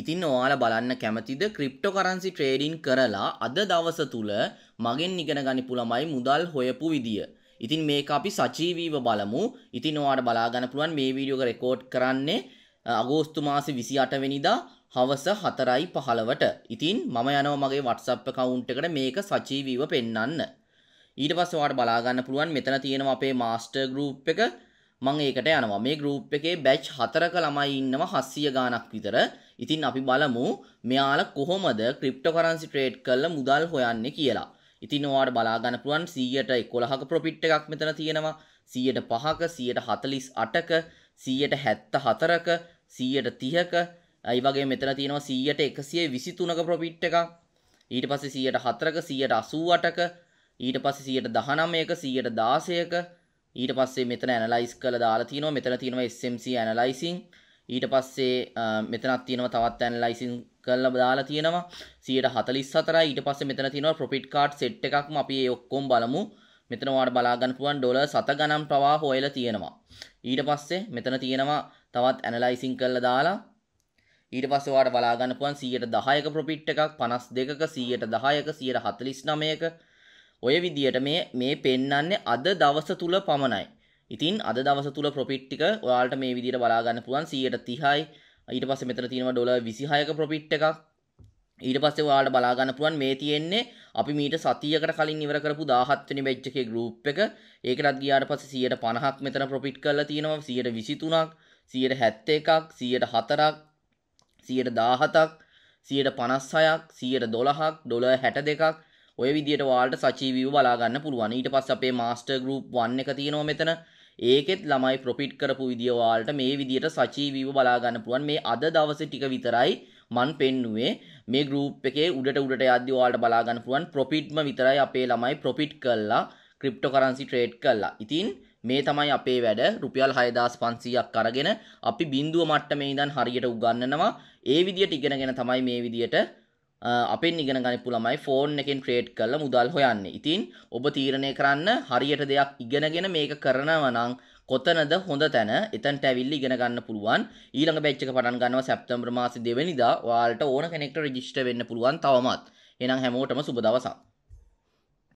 ඉතින් ඔයාල බලන්න කැමතිද ක්‍රිප්ටෝ කරන්සි ට්‍රේඩින් කරලා අද දවස තුළ මගෙන් ඉගෙන ගනි පුළමයි මුදල් හොයපු විදිිය. ඉතින් මේක අපි සචීවීව බලමු ඉතින් ඔයාට බලාගන්න පුළුවන් මේ වීඩියෝක රෙකෝඩ් කරන්නේ අගෝස්තු මාසි විසි අටවෙනිදා හවස හතරයි පහළවට ඉතින් මම යනව මගේ වටසප් කවුන්ටකට මේක සචීවීව පෙන්න්න. ඊට පස්ස වාට බලාගන්න පුළුවන් මෙතන තියෙනවා අපේ මාස්ටර් ගරුප් එක මං ඒකට යනවා මේ ගෲප් එකේ බැච් හතරක ළමයි ඉන්නවා 700 ගාණක් විතර. ඉතින් අපි බලමු මෙයාලා කොහොමද ක්‍රිප්ටෝකරන්සි ට්‍රේඩ් කරලා මුදල් හොයන්නේ කියලා. ඉතින් ඔයාට බලා ගන්න පුළුවන් 100ට 11ක ප්‍රොෆිට් එකක් මෙතන තියෙනවා. 100ට 5ක 148ක 174ක 130ක ඒ වගේ මෙතන තියෙනවා 100ට 123ක ප්‍රොෆිට් එකක්. ඊට පස්සේ 104ක 188ක ඊට පස්සේ 119ක 116ක ඊට පස්සේ මෙතන ඇනලයිස් කළ දාලා තියෙනවා මෙතන තියෙනවා SMC ඇනලයිසින් ඊට පස්සේ මෙතනත් තියෙනවා තවත් ඇනලයිසින් කරලා දාලා තියෙනවා 144යි ඊට පස්සේ මෙතන තියෙනවා ප්‍රොෆිට් කාඩ් සෙට් එකක්ම අපි ඒ ඔක්කොම බලමු මෙතන ඔයාලට බලා ගන්න පුළුවන් ඩොලර් 7 ගණන් ප්‍රවාහ හොයලා තියෙනවා ඊට පස්සේ මෙතන තියෙනවා තවත් ඇනලයිසින් කරලා දාලා ඊට පස්සේ ඔයාලට බලා ගන්න පුළුවන් 110ක ප්‍රොෆිට් එකක් 52ක 110ක 149ක ඔය විදියට මේ මේ පෙන්වන්නේ අද දවස තුල පමණයි. ඉතින් අද දවස තුල ප්‍රොෆිට් ටික ඔයාලට මේ විදියට බලා ගන්න පුළුවන් 130යි. ඊට පස්සේ මෙතන තියෙනවා ඩොලර් 26ක ප්‍රොෆිට් එකක්. ඊට පස්සේ ඔයාලට බලා ගන්න පුළුවන් මේ තියෙන්නේ අපි මීට සතියකට කලින් ඉවර කරපු 17 වෙනි බැච් එකේ group එක. ඒකටත් ගියාට පස්සේ 150ක් මෙතන ප්‍රොෆිට් කරලා තියෙනවා 123ක්, 171ක්, 104ක්, 117ක්, 156ක්, 112ක්, ඩොලර් 62ක් ඔය විදිහට ඔයාලට සජීවීව බලා ගන්න පුළුවන්. ඊට පස්සේ අපේ මාස්ටර් ගෲප් 1 එක තියෙනවා මෙතන. ඒකෙත් ළමයි ප්‍රොෆිට් කරපු විදිය ඔයාලට මේ විදිහට සජීවීව බලා ගන්න පුළුවන්. මේ අද දවසේ ටික විතරයි මන් පෙන්නුවේ මේ ගෲප් එකේ උඩට උඩට යද්දී ඔයාලට බලා ගන්න පුළුවන් ප්‍රොෆිට්ම විතරයි අපේ ළමයි ප්‍රොෆිට් කළා. ක්‍රිප්ටෝ කරන්සි ට්‍රේඩ් කළා. ඉතින් මේ තමයි අපේ වැඩ රුපියල් 6500ක් අරගෙන අපි බිඳුව මට්ටමේ ඉඳන් හරියට උගන්වනවා. ඒ විදියට ඉගෙනගෙන තමයි මේ විදියට අපෙන් ඉගෙන ගනි පුළමයි ෆෝන් එකෙන් ට්‍රේඩ් කල්ල මුදල් හොයන්න ඉතින් ඔබ තීරණය කරන්න හරියට දෙයක් ඉගෙනගෙන මේක කරනවනං කොතනද හොඳ තැන එතන් ඇවිල්ලි ඉගෙන ගන්න පුළුවන් ඊළඟ බැච්චක පටන් ගන්නවා සැප්තම්බ්‍ර මාසි දෙවනිදා වාලට ඕන කෙනෙක්ට රජිෂ්ට වෙන්න පුළුවන් තවමත් එනම් හැමෝටම සුබදවසක්